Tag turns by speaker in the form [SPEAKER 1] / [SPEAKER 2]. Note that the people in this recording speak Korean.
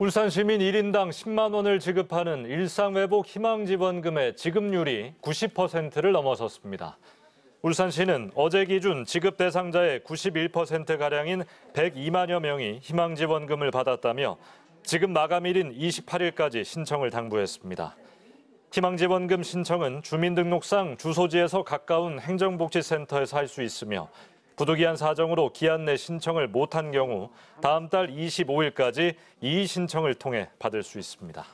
[SPEAKER 1] 울산 시민 1인당 10만 원을 지급하는 일상회복 희망지원금의 지급률이 90%를 넘어섰습니다. 울산시는 어제 기준 지급 대상자의 91%가량인 102만여 명이 희망지원금을 받았다며 지급 마감일인 28일까지 신청을 당부했습니다. 희망지원금 신청은 주민등록상 주소지에서 가까운 행정복지센터에서 할 수 있으며 부득이한 사정으로 기한 내 신청을 못한 경우 다음 달 25일까지 이의신청을 통해 받을 수 있습니다.